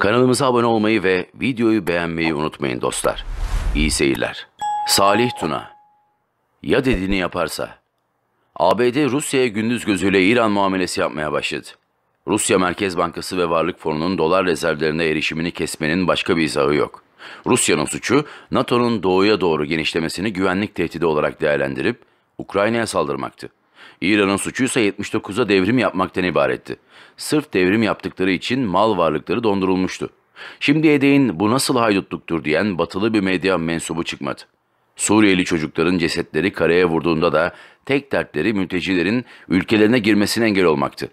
Kanalımıza abone olmayı ve videoyu beğenmeyi unutmayın dostlar. İyi seyirler. Salih Tuna Ya dediğini yaparsa? ABD Rusya'ya gündüz gözüyle İran muamelesi yapmaya başladı. Rusya Merkez Bankası ve Varlık Fonu'nun dolar rezervlerine erişimini kesmenin başka bir izahı yok. Rusya'nın suçu NATO'nun doğuya doğru genişlemesini güvenlik tehdidi olarak değerlendirip Ukrayna'ya saldırmaktı. İran'ın suçu ise 79'a devrim yapmaktan ibaretti. Sırf devrim yaptıkları için mal varlıkları dondurulmuştu. Şimdi değin bu nasıl haydutluktur diyen batılı bir medya mensubu çıkmadı. Suriyeli çocukların cesetleri karaya vurduğunda da tek dertleri mültecilerin ülkelerine girmesine engel olmaktı.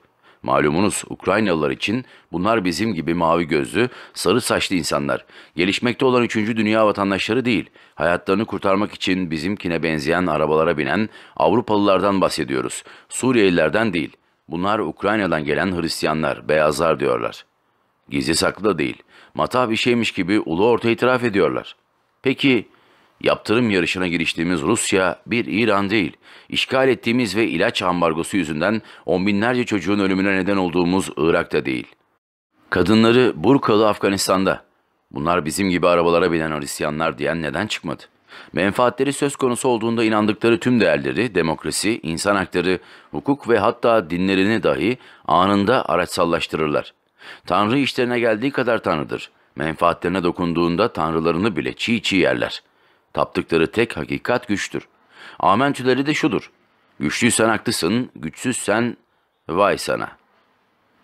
Malumunuz Ukraynalılar için bunlar bizim gibi mavi gözlü, sarı saçlı insanlar. Gelişmekte olan üçüncü Dünya vatandaşları değil, hayatlarını kurtarmak için bizimkine benzeyen arabalara binen Avrupalılardan bahsediyoruz. Suriyelilerden değil. Bunlar Ukrayna'dan gelen Hristiyanlar, beyazlar diyorlar. Gizli saklı da değil. Mata bir şeymiş gibi ulu orta itiraf ediyorlar. Peki Yaptırım yarışına giriştiğimiz Rusya bir İran değil. İşgal ettiğimiz ve ilaç ambargosu yüzünden on binlerce çocuğun ölümüne neden olduğumuz Irak da değil. Kadınları burkalı Afganistan'da. Bunlar bizim gibi arabalara binen Hristiyanlar diyen neden çıkmadı? Menfaatleri söz konusu olduğunda inandıkları tüm değerleri, demokrasi, insan hakları, hukuk ve hatta dinlerini dahi anında araçsallaştırırlar. Tanrı işlerine geldiği kadar tanrıdır. Menfaatlerine dokunduğunda tanrılarını bile çiğ çiğ yerler. Taptıkları tek hakikat güçtür. Amentüleri de şudur. Güçlüysen haklısın, güçsüzsen vay sana.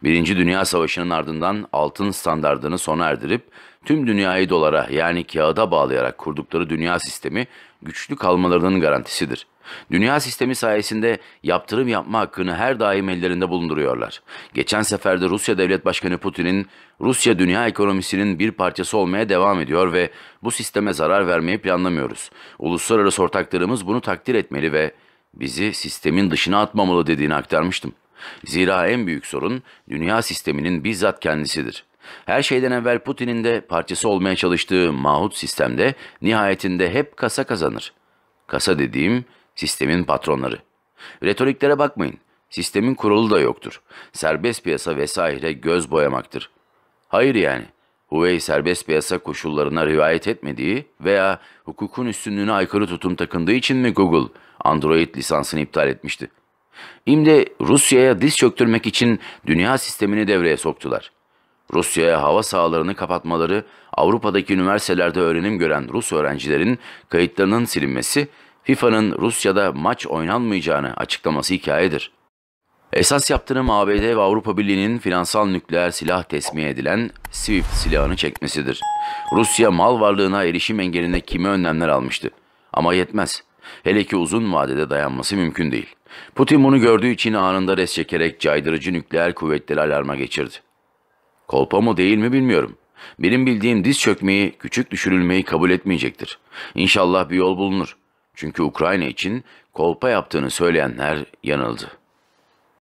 Birinci Dünya Savaşı'nın ardından altın standardını sona erdirip tüm dünyayı dolara yani kağıda bağlayarak kurdukları dünya sistemi güçlü kalmalarının garantisidir. Dünya sistemi sayesinde yaptırım yapma hakkını her daim ellerinde bulunduruyorlar. Geçen seferde Rusya Devlet Başkanı Putin'in Rusya dünya ekonomisinin bir parçası olmaya devam ediyor ve bu sisteme zarar vermeyi planlamıyoruz. Uluslararası ortaklarımız bunu takdir etmeli ve bizi sistemin dışına atmamalı dediğini aktarmıştım. Zira en büyük sorun dünya sisteminin bizzat kendisidir. Her şeyden evvel Putin'in de parçası olmaya çalıştığı mahut sistemde nihayetinde hep kasa kazanır. Kasa dediğim Sistemin patronları. Retoriklere bakmayın. Sistemin kurulu da yoktur. Serbest piyasa vesaire göz boyamaktır. Hayır yani. Huawei serbest piyasa koşullarına riayet etmediği veya hukukun üstünlüğüne aykırı tutum takındığı için mi Google Android lisansını iptal etmişti? İmde Rusya'ya diz çöktürmek için dünya sistemini devreye soktular. Rusya'ya hava sahalarını kapatmaları, Avrupa'daki üniversitelerde öğrenim gören Rus öğrencilerin kayıtlarının silinmesi FIFA'nın Rusya'da maç oynanmayacağını açıklaması hikayedir. Esas yaptırım ABD ve Avrupa Birliği'nin finansal nükleer silah tesmih edilen SWIFT silahını çekmesidir. Rusya mal varlığına erişim engeline kimi önlemler almıştı. Ama yetmez. Hele ki uzun vadede dayanması mümkün değil. Putin bunu gördüğü için anında res çekerek caydırıcı nükleer kuvvetleri alarma geçirdi. Kolpa mı değil mi bilmiyorum. Benim bildiğim diz çökmeyi, küçük düşürülmeyi kabul etmeyecektir. İnşallah bir yol bulunur. Çünkü Ukrayna için kolpa yaptığını söyleyenler yanıldı.